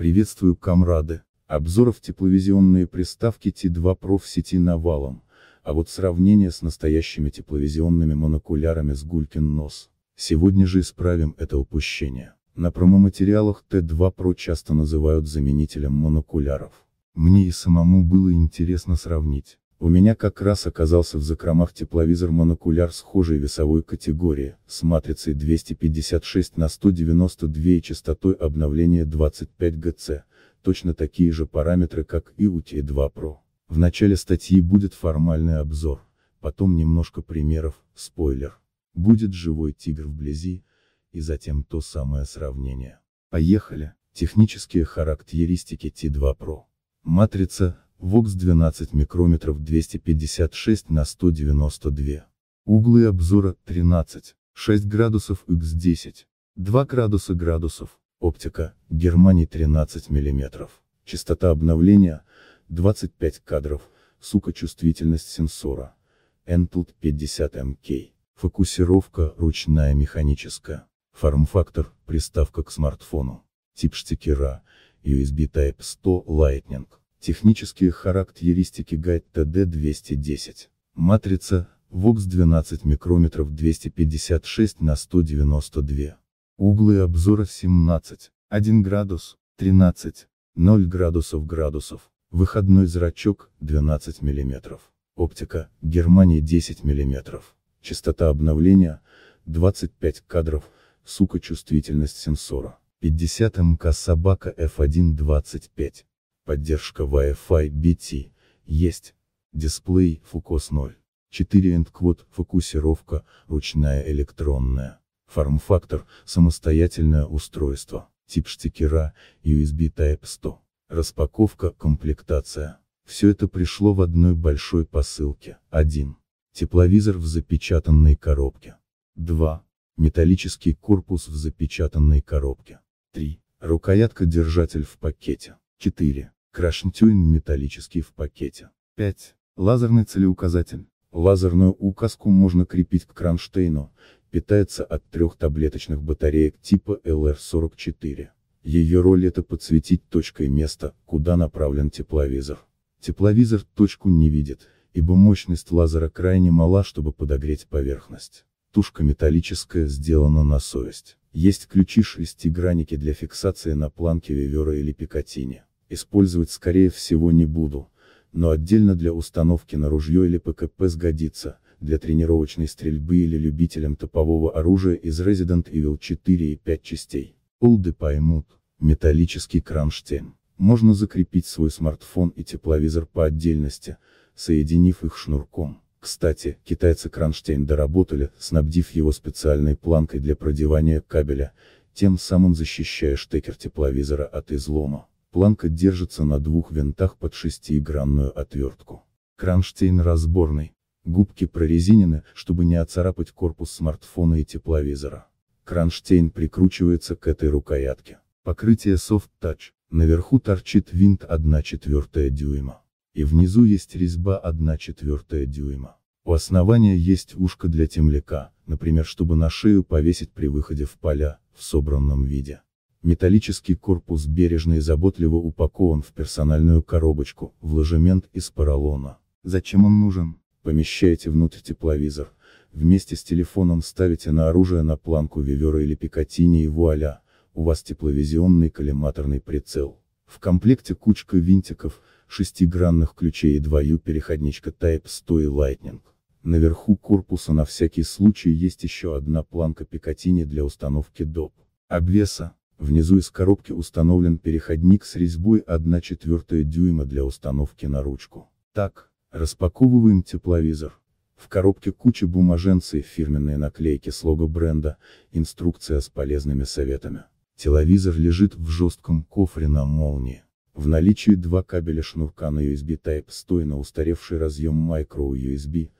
Приветствую, комрады. Обзоров тепловизионные приставки T2 Pro в сети навалом, а вот сравнение с настоящими тепловизионными монокулярами с гулькин нос. Сегодня же исправим это упущение. На промо материалах t 2 Pro часто называют заменителем монокуляров. Мне и самому было интересно сравнить, у меня как раз оказался в закромах тепловизор-монокуляр схожей весовой категории, с матрицей 256 на 192 и частотой обновления 25 ГЦ, точно такие же параметры как и у T2 Pro. В начале статьи будет формальный обзор, потом немножко примеров, спойлер. Будет живой тигр вблизи, и затем то самое сравнение. Поехали! Технические характеристики T2 Pro. Матрица, ВОКС 12 микрометров 256 на 192. Углы обзора 13, 6 градусов x 10, 2 градуса градусов, оптика, Германии 13 мм, частота обновления, 25 кадров, сука чувствительность сенсора, Entled 50 МК, фокусировка, ручная механическая, форм-фактор, приставка к смартфону, тип штекера, USB Type 100 Lightning. Технические характеристики гайд ТД-210. Матрица, ВОКС 12 микрометров 256 на 192. Углы обзора 17, 1 градус, 13, 0 градусов градусов. Выходной зрачок 12 мм. Оптика, Германия 10 мм. Частота обновления 25 кадров, сука чувствительность сенсора. 50 МК собака F1 25 поддержка Wi-Fi BT, есть, дисплей Focus 0, 4 EndQuad, фокусировка, ручная электронная, форм-фактор, самостоятельное устройство, тип штикера USB Type 100, распаковка, комплектация. Все это пришло в одной большой посылке. 1. Тепловизор в запечатанной коробке. 2. Металлический корпус в запечатанной коробке. 3. Рукоятка-держатель в пакете. 4. Крашентюин металлический в пакете. 5. Лазерный целеуказатель. Лазерную указку можно крепить к кронштейну, питается от трех таблеточных батареек типа LR44. Ее роль это подсветить точкой место, куда направлен тепловизор. Тепловизор точку не видит, ибо мощность лазера крайне мала, чтобы подогреть поверхность. Тушка металлическая сделана на совесть. Есть ключи шестигранники для фиксации на планке вивера или пикатине использовать скорее всего не буду, но отдельно для установки на ружье или ПКП сгодится, для тренировочной стрельбы или любителям топового оружия из Resident Evil 4 и 5 частей. Олды поймут, металлический кронштейн. Можно закрепить свой смартфон и тепловизор по отдельности, соединив их шнурком. Кстати, китайцы кронштейн доработали, снабдив его специальной планкой для продевания кабеля, тем самым защищая штекер тепловизора от излома. Планка держится на двух винтах под шестигранную отвертку. Кронштейн разборный. Губки прорезинены, чтобы не оцарапать корпус смартфона и тепловизора. Кронштейн прикручивается к этой рукоятке. Покрытие Soft Touch. Наверху торчит винт 1 1,4 дюйма. И внизу есть резьба 1 1,4 дюйма. У основания есть ушко для темляка, например, чтобы на шею повесить при выходе в поля, в собранном виде. Металлический корпус бережно и заботливо упакован в персональную коробочку, в ложемент из поролона. Зачем он нужен? Помещаете внутрь тепловизор, вместе с телефоном ставите на оружие на планку Вивера или Пикатини и вуаля, у вас тепловизионный коллиматорный прицел. В комплекте кучка винтиков, шестигранных ключей и двою переходничка Type 100 и Lightning. Наверху корпуса на всякий случай есть еще одна планка Пикатини для установки доп. Обвеса, Внизу из коробки установлен переходник с резьбой 1 1,4 дюйма для установки на ручку. Так, распаковываем тепловизор. В коробке куча бумаженца фирменные наклейки с лого бренда, инструкция с полезными советами. Теловизор лежит в жестком кофре на молнии. В наличии два кабеля шнурка на USB Type-C на устаревший разъем micro USB,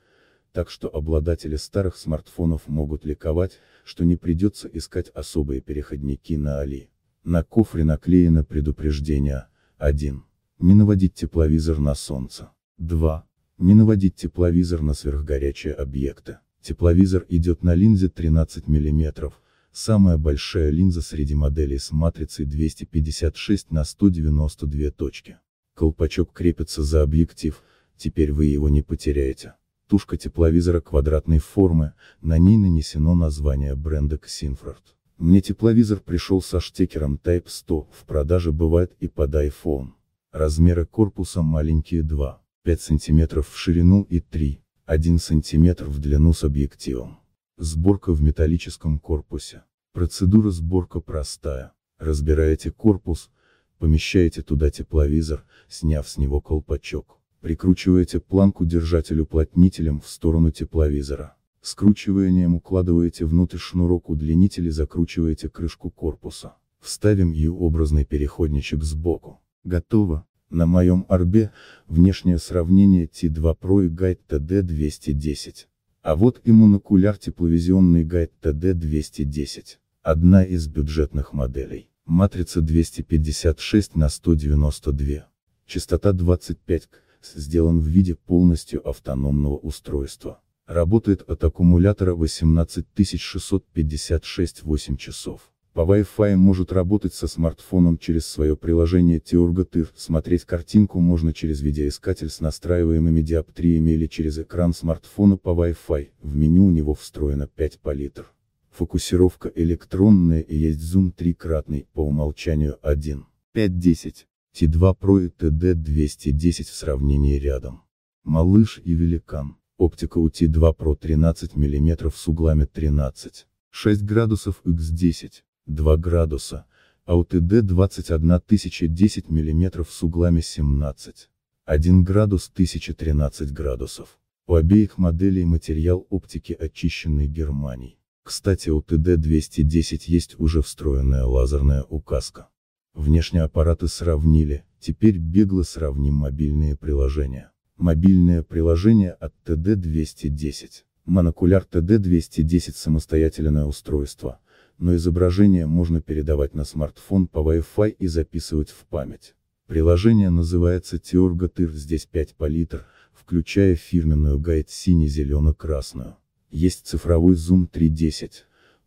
так что обладатели старых смартфонов могут ликовать, что не придется искать особые переходники на Али. На кофре наклеено предупреждение. 1. Не наводить тепловизор на солнце. 2. Не наводить тепловизор на сверхгорячие объекты. Тепловизор идет на линзе 13 мм, самая большая линза среди моделей с матрицей 256 на 192 точки. Колпачок крепится за объектив, теперь вы его не потеряете. Тушка тепловизора квадратной формы, на ней нанесено название бренда Ксинфорд. Мне тепловизор пришел со штекером Type 100, в продаже бывает и под iPhone. Размеры корпуса маленькие 2, 5 см в ширину и 3, 1 см в длину с объективом. Сборка в металлическом корпусе. Процедура сборка простая. Разбираете корпус, помещаете туда тепловизор, сняв с него колпачок. Прикручиваете планку держателю уплотнителем в сторону тепловизора. Скручиванием укладываете внутрь шнурок удлинителя и закручиваете крышку корпуса. Вставим ее образный переходничек сбоку. Готово. На моем арбе, внешнее сравнение T2 Pro и гайд TD210. А вот и монокуляр тепловизионный гайд TD210. Одна из бюджетных моделей. Матрица 256 на 192. Частота 25 к сделан в виде полностью автономного устройства. Работает от аккумулятора 18656 8 часов. По Wi-Fi может работать со смартфоном через свое приложение TurgoTir, смотреть картинку можно через видеоискатель с настраиваемыми диоптриями или через экран смартфона по Wi-Fi, в меню у него встроено 5 палитр. Фокусировка электронная и есть зум трикратный, по умолчанию 1. 5.10. T2 Pro и TD210 в сравнении рядом. Малыш и Великан. Оптика у T2 Pro 13 мм с углами 13, 6 градусов X10, 2 градуса, а у ТД 21010 мм с углами 17, 1 градус 1013 градусов. У обеих моделей материал оптики очищенный Германией. Кстати, у ТД-210 есть уже встроенная лазерная указка. Внешние аппараты сравнили, теперь бегло сравним мобильные приложения. Мобильное приложение от TD210. Монокуляр TD210 самостоятельное устройство, но изображение можно передавать на смартфон по Wi-Fi и записывать в память. Приложение называется Теорготыр, здесь 5 палитр, включая фирменную гайд сине-зелено-красную. Есть цифровой зум 3.10,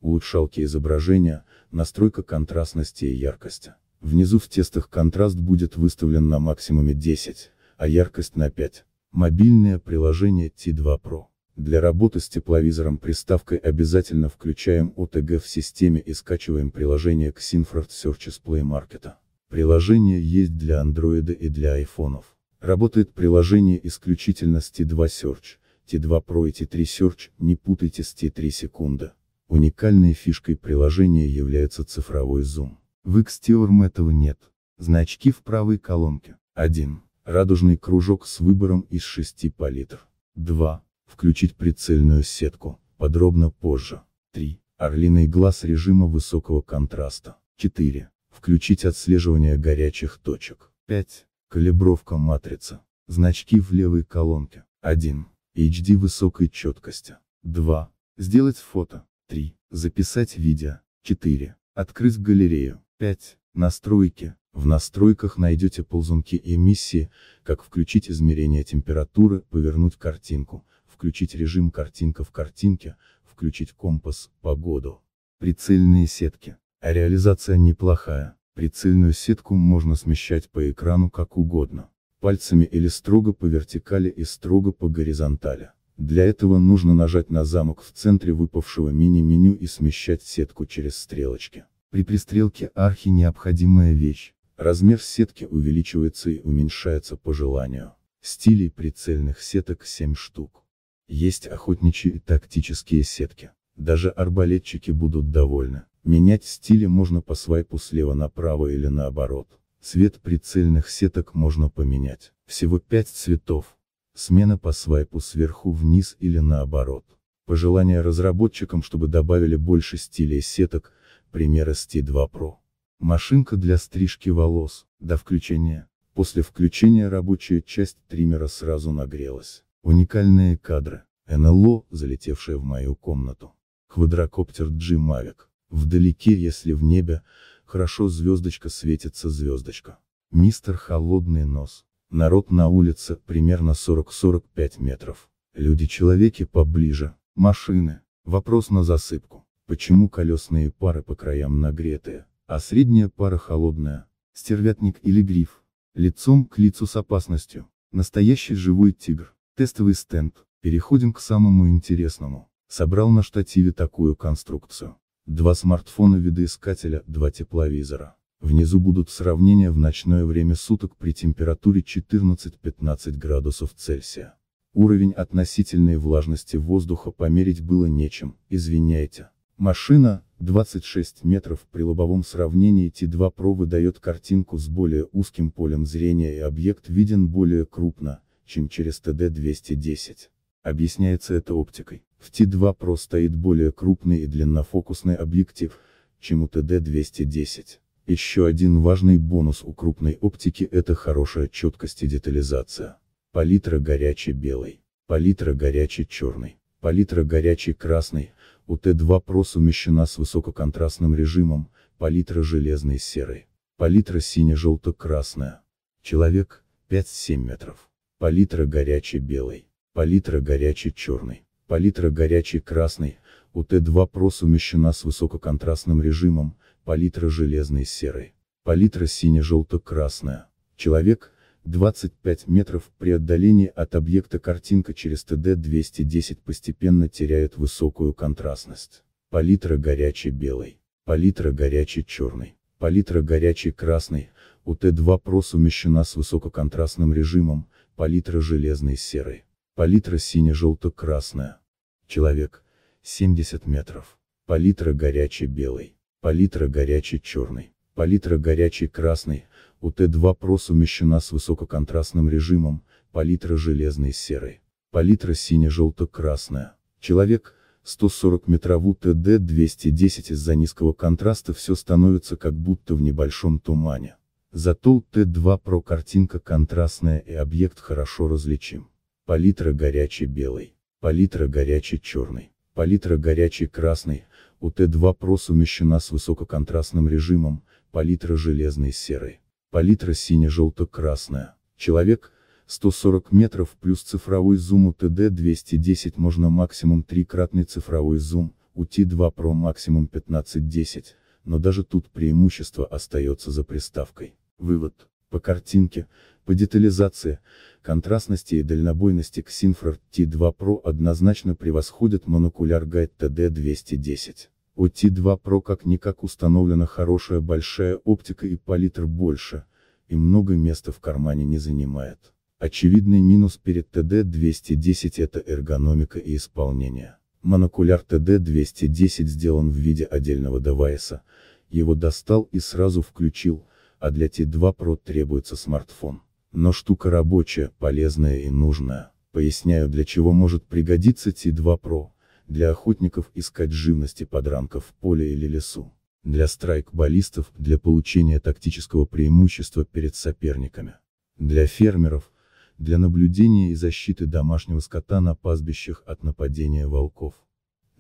улучшалки изображения, настройка контрастности и яркости. Внизу в тестах контраст будет выставлен на максимуме 10, а яркость на 5. Мобильное приложение T2 Pro. Для работы с тепловизором приставкой обязательно включаем OTG в системе и скачиваем приложение к Synford Search из Play Market. Приложение есть для Android и для iPhone. Работает приложение исключительно с T2 Search, T2 Pro и T3 Search, не путайте с T3 секунда. Уникальной фишкой приложения является цифровой зум. В Xteorm этого нет. Значки в правой колонке. 1. Радужный кружок с выбором из 6 палитров. 2. Включить прицельную сетку, подробно позже. 3. Орлиный глаз режима высокого контраста. 4. Включить отслеживание горячих точек. 5. Калибровка матрицы. Значки в левой колонке. 1. HD высокой четкости. 2. Сделать фото. 3. Записать видео. 4. Открыть галерею. 5. Настройки. В настройках найдете ползунки эмиссии, как включить измерение температуры, повернуть картинку, включить режим картинка в картинке, включить компас, погоду. Прицельные сетки. А реализация неплохая, прицельную сетку можно смещать по экрану как угодно, пальцами или строго по вертикали и строго по горизонтали. Для этого нужно нажать на замок в центре выпавшего мини-меню и смещать сетку через стрелочки. При пристрелке архи необходимая вещь. Размер сетки увеличивается и уменьшается по желанию. Стилей прицельных сеток 7 штук. Есть охотничьи и тактические сетки. Даже арбалетчики будут довольны. Менять стили можно по свайпу слева направо или наоборот. Цвет прицельных сеток можно поменять. Всего 5 цветов. Смена по свайпу сверху вниз или наоборот. Пожелание разработчикам, чтобы добавили больше стилей сеток, Пример ST2 Pro. Машинка для стрижки волос, до включения. После включения рабочая часть триммера сразу нагрелась. Уникальные кадры. НЛО, залетевшее в мою комнату. Квадрокоптер G-Mavic. Вдалеке, если в небе, хорошо звездочка светится звездочка. Мистер Холодный Нос. Народ на улице, примерно 40-45 метров. Люди-человеки поближе. Машины. Вопрос на засыпку. Почему колесные пары по краям нагретые, а средняя пара холодная? Стервятник или гриф? Лицом к лицу с опасностью. Настоящий живой тигр. Тестовый стенд. Переходим к самому интересному. Собрал на штативе такую конструкцию. Два смартфона видоискателя, два тепловизора. Внизу будут сравнения в ночное время суток при температуре 14-15 градусов Цельсия. Уровень относительной влажности воздуха померить было нечем, извиняйте. Машина, 26 метров при лобовом сравнении T2 Pro выдает картинку с более узким полем зрения и объект виден более крупно, чем через тд 210 Объясняется это оптикой. В T2 Pro стоит более крупный и длиннофокусный объектив, чем у тд 210 Еще один важный бонус у крупной оптики это хорошая четкость и детализация. Палитра горячий белый, палитра горячий черный, палитра горячий красный, УТ-2 Pro совмещена с высококонтрастным режимом, палитра железной серой. Палитра сине-желто-красная. Человек, 5-7 метров. Палитра горячий белый. Палитра горячий черный. Палитра горячий красный. УТ-2 Pro совмещена с высококонтрастным режимом, палитра железной серой. Палитра сине-желто-красная. Человек, 25 метров при отдалении от объекта картинка через ТД-210 постепенно теряет высокую контрастность. Палитра горячей белой, палитра горячей черной, палитра горячей красной, у Т2 Pro совмещена с высококонтрастным режимом, палитра железной серой, палитра сине-желто-красная. Человек, 70 метров, палитра горячей белой, палитра горячей черной, палитра горячей красной, ОТ-2 Pro совмещена с высококонтрастным режимом, палитра железной серой. Палитра сине-желто-красная. Человек, 140 метрову ТД-210 из-за низкого контраста все становится как будто в небольшом тумане. Зато у Т2 Pro картинка контрастная и объект хорошо различим. Палитра горячий белый, палитра горячий черный, палитра горячий красный, у Т2 Pro совмещена с высококонтрастным режимом, палитра железной серой палитра сине-желто-красная. Человек, 140 метров плюс цифровой зум УТД 210 можно максимум трикратный цифровой зум, УТ-2 Pro максимум 15-10, но даже тут преимущество остается за приставкой. Вывод. По картинке, по детализации, контрастности и дальнобойности Xinfra T2 Pro однозначно превосходят монокуляр гайд тд 210 у T2 Pro как-никак установлена хорошая большая оптика и палитр больше, и много места в кармане не занимает. Очевидный минус перед TD210 это эргономика и исполнение. Монокуляр TD210 сделан в виде отдельного девайса, его достал и сразу включил, а для T2 Pro требуется смартфон. Но штука рабочая, полезная и нужная. Поясняю для чего может пригодиться T2 Pro для охотников искать живности подранков в поле или лесу, для страйкболистов для получения тактического преимущества перед соперниками, для фермеров, для наблюдения и защиты домашнего скота на пастбищах от нападения волков,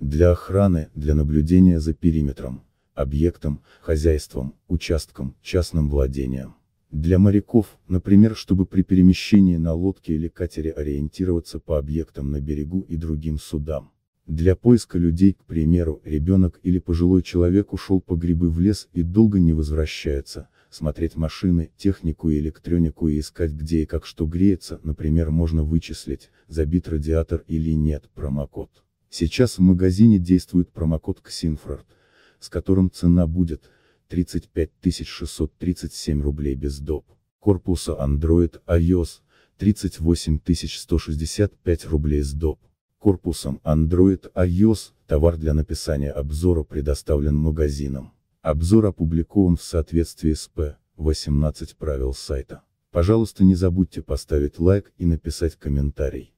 для охраны, для наблюдения за периметром, объектом, хозяйством, участком, частным владением. Для моряков, например, чтобы при перемещении на лодке или катере ориентироваться по объектам на берегу и другим судам. Для поиска людей, к примеру, ребенок или пожилой человек ушел по грибы в лес и долго не возвращается, смотреть машины, технику и электронику и искать где и как что греется, например, можно вычислить, забит радиатор или нет, промокод. Сейчас в магазине действует промокод Ксинфрорд, с которым цена будет 35 637 рублей без доп. Корпуса Android iOS 38 165 рублей с доп корпусом Android iOS, товар для написания обзора предоставлен магазином. Обзор опубликован в соответствии с П. 18 правил сайта. Пожалуйста, не забудьте поставить лайк и написать комментарий.